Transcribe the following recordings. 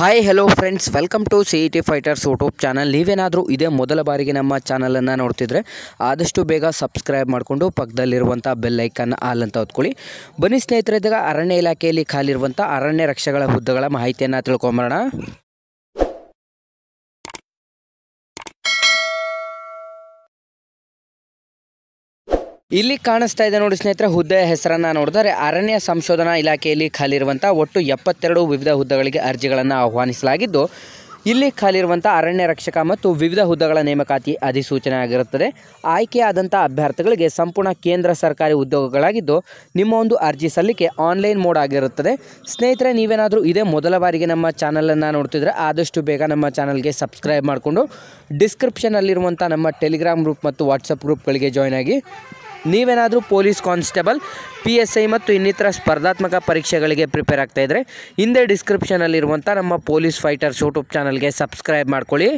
hi hello friends welcome to C E T fighters YouTube channel ನೀವೇನಾದರೂ ಇದೇ ಮೊದಲ ಬಾರಿಗೆ ನಮ್ಮ ಚಾನಲನ್ನು ನೋಡ್ತಿದ್ರೆ ಆದಷ್ಟು ಬೇಗ ಸಬ್ಸ್ಕ್ರೈಬ್ ಮಾಡಿಕೊಂಡು ಪಕ್ಕದಲ್ಲಿರುವಂಥ ಬೆಲ್ಲೈಕನ್ನು ಆಲ್ ಅಂತ ಹೊತ್ಕೊಳ್ಳಿ ಬನ್ನಿ ಸ್ನೇಹಿತರಿದ್ದಾಗ ಅರಣ್ಯ ಇಲಾಖೆಯಲ್ಲಿ ಖಾಲಿರುವಂಥ ಅರಣ್ಯ ರಕ್ಷೆಗಳ ಹುದ್ದೆಗಳ ಮಾಹಿತಿಯನ್ನು ತಿಳ್ಕೊಂಬರೋಣ ಇಲ್ಲಿ ಕಾಣಿಸ್ತಾ ಇದೆ ನೋಡಿ ಸ್ನೇಹಿತರೆ ಹುದ್ದೆಯ ಹೆಸರನ್ನ ನೋಡಿದರೆ ಅರಣ್ಯ ಸಂಶೋಧನಾ ಇಲಾಖೆಯಲ್ಲಿ ಖಾಲಿರುವಂಥ ಒಟ್ಟು ಎಪ್ಪತ್ತೆರಡು ವಿವಿಧ ಹುದ್ದೆಗಳಿಗೆ ಅರ್ಜಿಗಳನ್ನು ಆಹ್ವಾನಿಸಲಾಗಿದ್ದು ಇಲ್ಲಿ ಖಾಲಿರುವಂಥ ಅರಣ್ಯ ರಕ್ಷಕ ಮತ್ತು ವಿವಿಧ ಹುದ್ದೆಗಳ ನೇಮಕಾತಿ ಅಧಿಸೂಚನೆ ಆಗಿರುತ್ತದೆ ಆಯ್ಕೆಯಾದಂಥ ಅಭ್ಯರ್ಥಿಗಳಿಗೆ ಸಂಪೂರ್ಣ ಕೇಂದ್ರ ಸರ್ಕಾರಿ ಉದ್ಯೋಗಗಳಾಗಿದ್ದು ನಿಮ್ಮ ಒಂದು ಅರ್ಜಿ ಸಲ್ಲಿಕೆ ಆನ್ಲೈನ್ ಮೋಡ್ ಆಗಿರುತ್ತದೆ ಸ್ನೇಹಿತರೆ ನೀವೇನಾದರೂ ಇದೇ ಮೊದಲ ಬಾರಿಗೆ ನಮ್ಮ ಚಾನಲನ್ನು ನೋಡ್ತಿದ್ರೆ ಆದಷ್ಟು ಬೇಗ ನಮ್ಮ ಚಾನಲ್ಗೆ ಸಬ್ಸ್ಕ್ರೈಬ್ ಮಾಡಿಕೊಂಡು ಡಿಸ್ಕ್ರಿಪ್ಷನಲ್ಲಿರುವಂಥ ನಮ್ಮ ಟೆಲಿಗ್ರಾಮ್ ಗ್ರೂಪ್ ಮತ್ತು ವಾಟ್ಸಪ್ ಗ್ರೂಪ್ಗಳಿಗೆ ಜಾಯ್ನ್ ಆಗಿ ನೀವೇನಾದರೂ police constable P S I ಮತ್ತು ಇನ್ನಿತರ ಸ್ಪರ್ಧಾತ್ಮಕ ಪರೀಕ್ಷೆಗಳಿಗೆ ಪ್ರಿಪೇರ್ ಆಗ್ತಾ ಇದ್ದರೆ ಹಿಂದೆ ಡಿಸ್ಕ್ರಿಪ್ಷನಲ್ಲಿರುವಂಥ ನಮ್ಮ ಪೊಲೀಸ್ ಫೈಟರ್ಸ್ ಯೂಟ್ಯೂಬ್ ಚಾನಲ್ಗೆ ಸಬ್ಸ್ಕ್ರೈಬ್ ಮಾಡ್ಕೊಳ್ಳಿ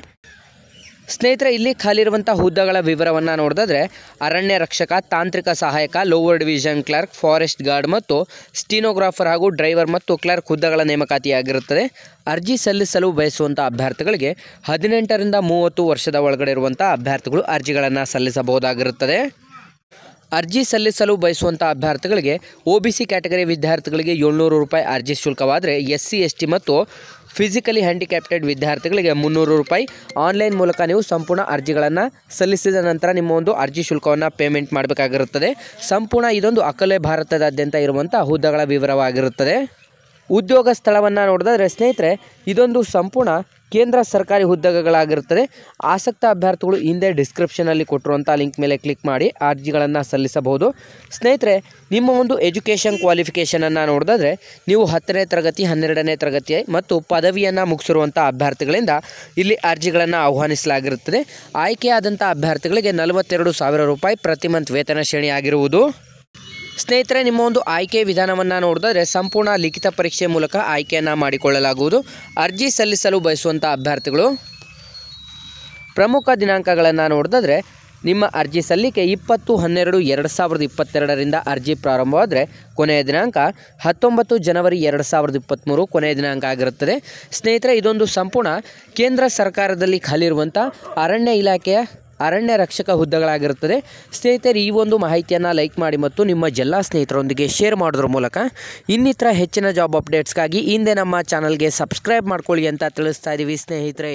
ಸ್ನೇಹಿತರೆ ಇಲ್ಲಿ ಖಾಲಿರುವಂಥ ಹುದ್ದೆಗಳ ವಿವರವನ್ನು ನೋಡಿದ್ರೆ ಅರಣ್ಯ ರಕ್ಷಕ ತಾಂತ್ರಿಕ ಸಹಾಯಕ lower division clerk forest guard ಮತ್ತು ಸ್ಟೀನೋಗ್ರಾಫರ್ ಹಾಗೂ ಡ್ರೈವರ್ ಮತ್ತು ಕ್ಲರ್ಕ್ ಹುದ್ದೆಗಳ ನೇಮಕಾತಿಯಾಗಿರುತ್ತದೆ ಅರ್ಜಿ ಸಲ್ಲಿಸಲು ಬಯಸುವಂಥ ಅಭ್ಯರ್ಥಿಗಳಿಗೆ ಹದಿನೆಂಟರಿಂದ ಮೂವತ್ತು ವರ್ಷದ ಒಳಗಡೆ ಇರುವಂಥ ಅಭ್ಯರ್ಥಿಗಳು ಅರ್ಜಿಗಳನ್ನು ಸಲ್ಲಿಸಬಹುದಾಗಿರುತ್ತದೆ ಅರ್ಜಿ ಸಲ್ಲಿಸಲು ಬಯಸುವಂಥ ಅಭ್ಯರ್ಥಿಗಳಿಗೆ ಬಿ ಸಿ ಕ್ಯಾಟಗರಿ ವಿದ್ಯಾರ್ಥಿಗಳಿಗೆ ಏಳ್ನೂರು ರೂಪಾಯಿ ಅರ್ಜಿ ಶುಲ್ಕವಾದರೆ ಎಸ್ ಸಿ ಎಸ್ ಟಿ ಮತ್ತು ಫಿಸಿಕಲಿ ಹ್ಯಾಂಡಿಕ್ಯಾಪ್ಟೆಡ್ ವಿದ್ಯಾರ್ಥಿಗಳಿಗೆ ಮುನ್ನೂರು ರೂಪಾಯಿ ಆನ್ಲೈನ್ ಮೂಲಕ ನೀವು ಸಂಪೂರ್ಣ ಅರ್ಜಿಗಳನ್ನು ಸಲ್ಲಿಸಿದ ನಂತರ ನಿಮ್ಮ ಒಂದು ಅರ್ಜಿ ಶುಲ್ಕವನ್ನು ಪೇಮೆಂಟ್ ಮಾಡಬೇಕಾಗಿರುತ್ತದೆ ಸಂಪೂರ್ಣ ಇದೊಂದು ಅಕಲೆ ಭಾರತದಾದ್ಯಂತ ಇರುವಂಥ ಹುದ್ದೆಗಳ ವಿವರವಾಗಿರುತ್ತದೆ ಉದ್ಯೋಗ ಸ್ಥಳವನ್ನು ನೋಡಿದ್ರೆ ಸ್ನೇಹಿತರೆ ಇದೊಂದು ಸಂಪೂರ್ಣ ಕೇಂದ್ರ ಸರ್ಕಾರಿ ಹುದ್ದೆಗಳಾಗಿರುತ್ತದೆ ಆಸಕ್ತ ಅಭ್ಯರ್ಥಿಗಳು ಹಿಂದೆ ಡಿಸ್ಕ್ರಿಪ್ಷನಲ್ಲಿ ಕೊಟ್ಟಿರುವಂಥ ಲಿಂಕ್ ಮೇಲೆ ಕ್ಲಿಕ್ ಮಾಡಿ ಅರ್ಜಿಗಳನ್ನು ಸಲ್ಲಿಸಬಹುದು ಸ್ನೇಹಿತರೆ ನಿಮ್ಮ ಒಂದು ಎಜುಕೇಷನ್ ಕ್ವಾಲಿಫಿಕೇಷನನ್ನು ನೋಡಿದ್ರೆ ನೀವು ಹತ್ತನೇ ತರಗತಿ ಹನ್ನೆರಡನೇ ತರಗತಿ ಮತ್ತು ಪದವಿಯನ್ನು ಮುಗಿಸಿರುವಂಥ ಅಭ್ಯರ್ಥಿಗಳಿಂದ ಇಲ್ಲಿ ಅರ್ಜಿಗಳನ್ನು ಆಹ್ವಾನಿಸಲಾಗಿರುತ್ತದೆ ಆಯ್ಕೆಯಾದಂಥ ಅಭ್ಯರ್ಥಿಗಳಿಗೆ ನಲವತ್ತೆರಡು ಸಾವಿರ ರೂಪಾಯಿ ಪ್ರತಿ ಮಂತ್ ವೇತನ ಶ್ರೇಣಿಯಾಗಿರುವುದು ಸ್ನೇಹಿತರೆ ನಿಮ್ಮ ಒಂದು ಆಯ್ಕೆ ವಿಧಾನವನ್ನು ನೋಡಿದ್ರೆ ಸಂಪೂರ್ಣ ಲಿಖಿತ ಪರೀಕ್ಷೆ ಮೂಲಕ ಆಯ್ಕೆಯನ್ನು ಮಾಡಿಕೊಳ್ಳಲಾಗುವುದು ಅರ್ಜಿ ಸಲ್ಲಿಸಲು ಬಯಸುವಂಥ ಅಭ್ಯರ್ಥಿಗಳು ಪ್ರಮುಖ ದಿನಾಂಕಗಳನ್ನು ನೋಡಿದ್ರೆ ನಿಮ್ಮ ಅರ್ಜಿ ಸಲ್ಲಿಕೆ ಇಪ್ಪತ್ತು ಹನ್ನೆರಡು ಎರಡು ಸಾವಿರದ ಇಪ್ಪತ್ತೆರಡರಿಂದ ಅರ್ಜಿ ಪ್ರಾರಂಭವಾದರೆ ಕೊನೆಯ ದಿನಾಂಕ ಹತ್ತೊಂಬತ್ತು ಜನವರಿ ಎರಡು ಸಾವಿರದ ಇಪ್ಪತ್ತ್ಮೂರು ಕೊನೆಯ ದಿನಾಂಕ ಆಗಿರುತ್ತದೆ ಸ್ನೇಹಿತರೆ ಇದೊಂದು ಸಂಪೂರ್ಣ ಕೇಂದ್ರ ಸರ್ಕಾರದಲ್ಲಿ ಖಾಲಿರುವಂಥ ಅರಣ್ಯ ಇಲಾಖೆಯ ಅರಣ್ಯ ರಕ್ಷಕ ಹುದ್ದೆಗಳಾಗಿರುತ್ತದೆ ಸ್ನೇಹಿತರೆ ಈ ಒಂದು ಮಾಹಿತಿಯನ್ನು ಲೈಕ್ ಮಾಡಿ ಮತ್ತು ನಿಮ್ಮ ಎಲ್ಲ ಸ್ನೇಹಿತರೊಂದಿಗೆ ಶೇರ್ ಮಾಡೋದ್ರ ಮೂಲಕ ಇನ್ನಿತರ ಹೆಚ್ಚಿನ ಜಾಬ್ ಅಪ್ಡೇಟ್ಸ್ಗಾಗಿ ಹಿಂದೆ ನಮ್ಮ ಚಾನಲ್ಗೆ ಸಬ್ಸ್ಕ್ರೈಬ್ ಮಾಡ್ಕೊಳ್ಳಿ ಅಂತ ತಿಳಿಸ್ತಾ ಇದ್ದೀವಿ ಸ್ನೇಹಿತರೆ